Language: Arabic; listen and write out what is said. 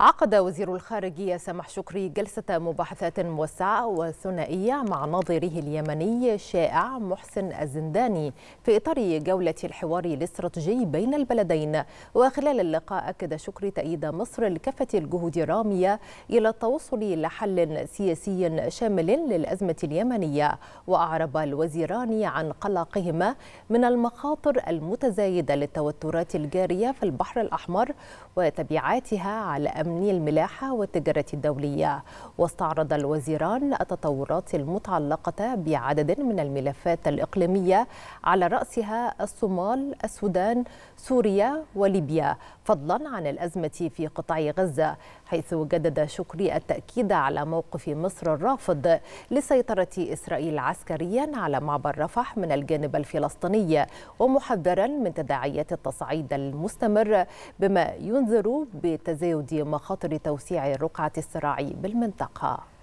عقد وزير الخارجية سامح شكري جلسة مباحثات موسعة وثنائية مع ناظره اليمني شائع محسن الزنداني في إطار جولة الحوار الاستراتيجي بين البلدين وخلال اللقاء أكد شكري تأييد مصر لكافة الجهود الرامية إلى التوصل لحل سياسي شامل للأزمة اليمنية وأعرب الوزيران عن قلقهما من المخاطر المتزايدة للتوترات الجارية في البحر الأحمر وتبعاتها على أمن أمن الملاحة والتجارة الدولية واستعرض الوزيران التطورات المتعلقة بعدد من الملفات الإقليمية على رأسها الصومال السودان سوريا وليبيا فضلا عن الأزمة في قطاع غزة حيث جدد شكري التأكيد على موقف مصر الرافض لسيطرة إسرائيل عسكريا على معبر رفح من الجانب الفلسطيني ومحذرا من تداعيات التصعيد المستمر بما ينذر بتزايد مخاطر توسيع رقعة الصراع بالمنطقة